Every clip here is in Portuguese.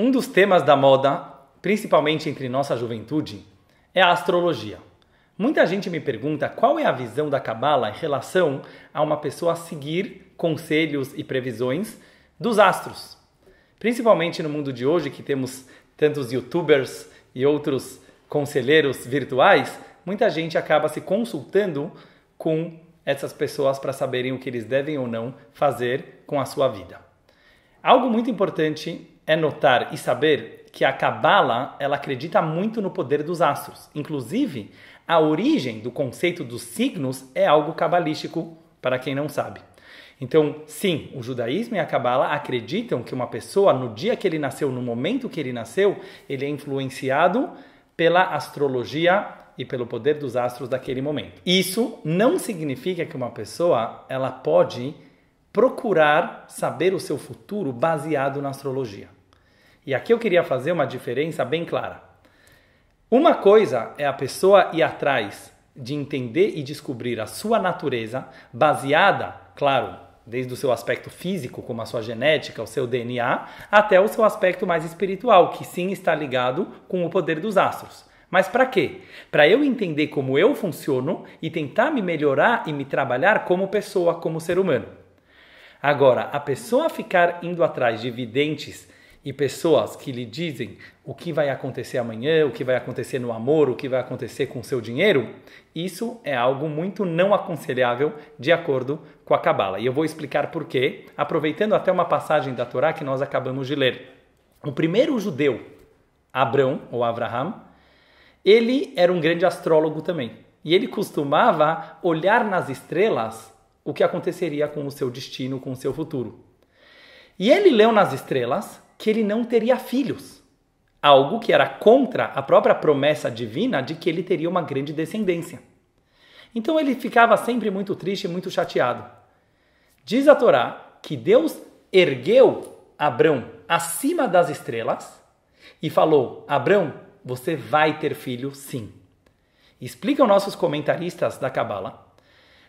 Um dos temas da moda, principalmente entre nossa juventude, é a astrologia. Muita gente me pergunta qual é a visão da Cabala em relação a uma pessoa seguir conselhos e previsões dos astros. Principalmente no mundo de hoje, que temos tantos youtubers e outros conselheiros virtuais, muita gente acaba se consultando com essas pessoas para saberem o que eles devem ou não fazer com a sua vida. Algo muito importante é notar e saber que a Kabbalah ela acredita muito no poder dos astros. Inclusive, a origem do conceito dos signos é algo cabalístico para quem não sabe. Então, sim, o judaísmo e a Kabbalah acreditam que uma pessoa, no dia que ele nasceu, no momento que ele nasceu, ele é influenciado pela astrologia e pelo poder dos astros daquele momento. Isso não significa que uma pessoa ela pode procurar saber o seu futuro baseado na astrologia. E aqui eu queria fazer uma diferença bem clara. Uma coisa é a pessoa ir atrás de entender e descobrir a sua natureza, baseada, claro, desde o seu aspecto físico, como a sua genética, o seu DNA, até o seu aspecto mais espiritual, que sim está ligado com o poder dos astros. Mas para quê? Para eu entender como eu funciono e tentar me melhorar e me trabalhar como pessoa, como ser humano. Agora, a pessoa ficar indo atrás de videntes e pessoas que lhe dizem o que vai acontecer amanhã, o que vai acontecer no amor, o que vai acontecer com o seu dinheiro, isso é algo muito não aconselhável de acordo com a Kabbalah. E eu vou explicar por quê, aproveitando até uma passagem da Torá que nós acabamos de ler. O primeiro judeu, Abrão ou Abraham, ele era um grande astrólogo também. E ele costumava olhar nas estrelas o que aconteceria com o seu destino, com o seu futuro. E ele leu nas estrelas que ele não teria filhos. Algo que era contra a própria promessa divina de que ele teria uma grande descendência. Então ele ficava sempre muito triste e muito chateado. Diz a Torá que Deus ergueu Abrão acima das estrelas e falou: Abrão, você vai ter filho sim. Explicam nossos comentaristas da Kabbalah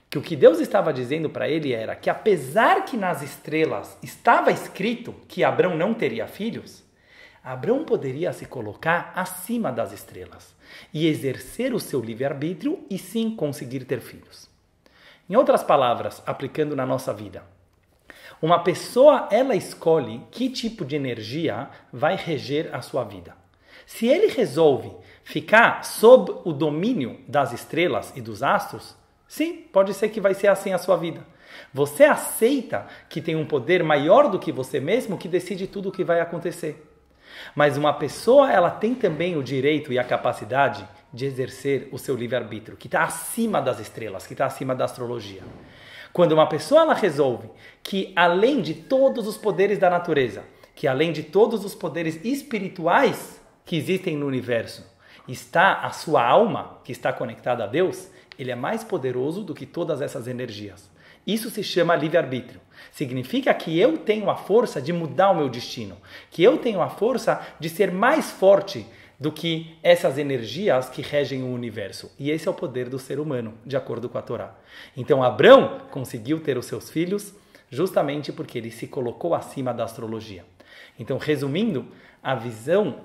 que o que Deus estava dizendo para ele era que, apesar que nas estrelas estava escrito que Abrão não teria filhos, Abrão poderia se colocar acima das estrelas e exercer o seu livre-arbítrio e sim conseguir ter filhos. Em outras palavras, aplicando na nossa vida, uma pessoa ela escolhe que tipo de energia vai reger a sua vida. Se ele resolve ficar sob o domínio das estrelas e dos astros, Sim, pode ser que vai ser assim a sua vida. Você aceita que tem um poder maior do que você mesmo que decide tudo o que vai acontecer. Mas uma pessoa, ela tem também o direito e a capacidade de exercer o seu livre-arbítrio, que está acima das estrelas, que está acima da astrologia. Quando uma pessoa ela resolve que além de todos os poderes da natureza, que além de todos os poderes espirituais que existem no universo, está a sua alma, que está conectada a Deus, ele é mais poderoso do que todas essas energias. Isso se chama livre-arbítrio. Significa que eu tenho a força de mudar o meu destino, que eu tenho a força de ser mais forte do que essas energias que regem o universo. E esse é o poder do ser humano, de acordo com a Torá. Então, Abrão conseguiu ter os seus filhos justamente porque ele se colocou acima da astrologia. Então, resumindo, a visão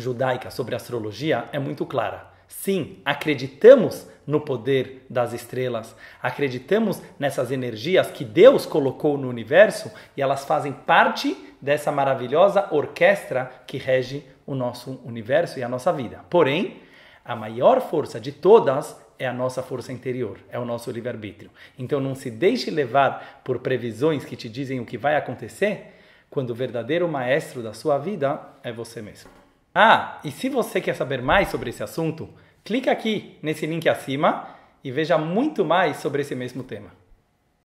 judaica sobre astrologia é muito clara. Sim, acreditamos no poder das estrelas, acreditamos nessas energias que Deus colocou no universo e elas fazem parte dessa maravilhosa orquestra que rege o nosso universo e a nossa vida. Porém, a maior força de todas é a nossa força interior, é o nosso livre-arbítrio. Então não se deixe levar por previsões que te dizem o que vai acontecer, quando o verdadeiro maestro da sua vida é você mesmo. Ah, e se você quer saber mais sobre esse assunto, clique aqui nesse link acima e veja muito mais sobre esse mesmo tema.